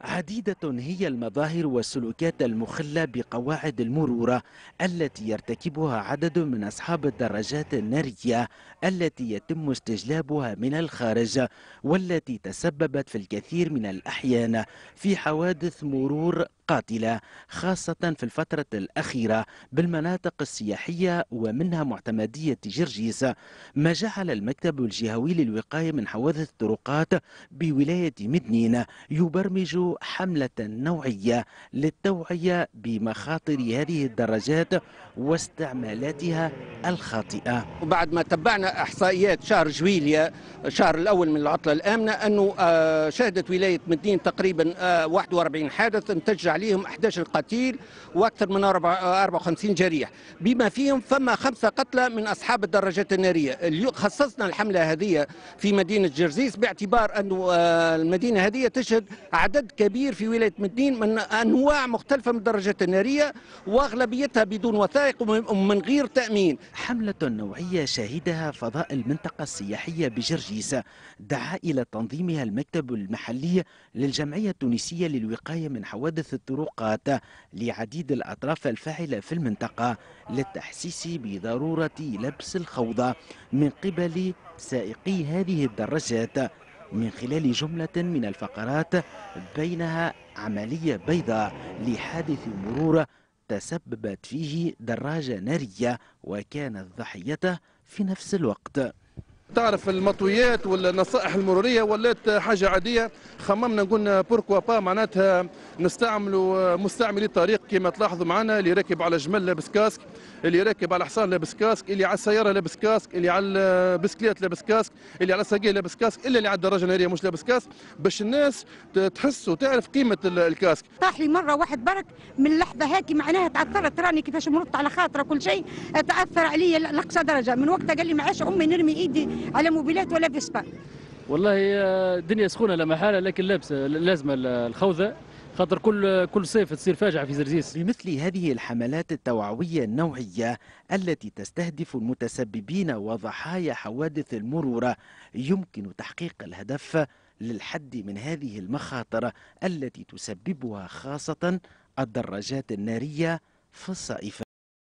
عديدة هي المظاهر والسلوكات المخلة بقواعد المرور التي يرتكبها عدد من أصحاب الدراجات النارية التي يتم استجلابها من الخارج والتي تسببت في الكثير من الأحيان في حوادث مرور قاتلة خاصة في الفترة الأخيرة بالمناطق السياحية ومنها معتمدية جرجيس ما جعل المكتب الجهوي للوقاية من حوادث الطرقات بولاية مدنين يبرمج حملة نوعية للتوعية بمخاطر هذه الدرجات واستعمالاتها الخاطئة وبعد ما تبعنا إحصائيات شهر جويليا الشهر الأول من العطلة الآمنة أنه آه، شهدت ولاية مدين تقريبا 41 آه، حادث انتج عليهم 11 قتيل واكثر من 54 جريح بما فيهم فما خمسه قتلى من اصحاب الدراجات الناريه خصصنا الحمله هذه في مدينه جرزيس باعتبار أن آه، المدينه هذه تشهد عدد كبير في ولايه مدنين من انواع مختلفه من الدراجات الناريه واغلبيتها بدون وثائق ومن غير تامين حمله نوعيه شهدها فضاء المنطقه السياحيه بجرجيس دعا الى تنظيمها المكتب المحلي للجمعيه التونسيه للوقايه من حوادث الطرقات لعديد الأطراف الفاعلة في المنطقة للتحسيس بضرورة لبس الخوضة من قبل سائقي هذه الدراجات من خلال جملة من الفقرات بينها عملية بيضاء لحادث مرور تسببت فيه دراجة نارية وكانت ضحيته في نفس الوقت تعرف المطويات والنصائح المروريه ولات حاجه عاديه خممنا قلنا بوركوا با معناتها نستعملوا مستعملي الطريق كما تلاحظوا معنا اللي راكب على جمل لابس كاسك اللي راكب على حصان لابس كاسك اللي على السياره لابس كاسك اللي على البسكليت لابس كاسك اللي على الساقيه لابس كاسك الا اللي على الدراجه الناريه مش لابس كاسك باش الناس تحس وتعرف قيمه الكاسك طاح لي مره واحد برك من اللحظه هاكي معناها تاثرت راني كيفاش مرضت على خاطره كل شيء تاثر عليا لاقصى درجه من وقتها قال لي معاش امي نرمي ايدي على موبيلات ولا فيسبا والله آه، الدنيا سخونه لا محاله لكن لابسه لازمه الخوذه خاطر كل كل صيف تصير فاجعه في زرزيس بمثل هذه الحملات التوعويه النوعيه التي تستهدف المتسببين وضحايا حوادث المرور يمكن تحقيق الهدف للحد من هذه المخاطر التي تسببها خاصه الدراجات الناريه في الصيف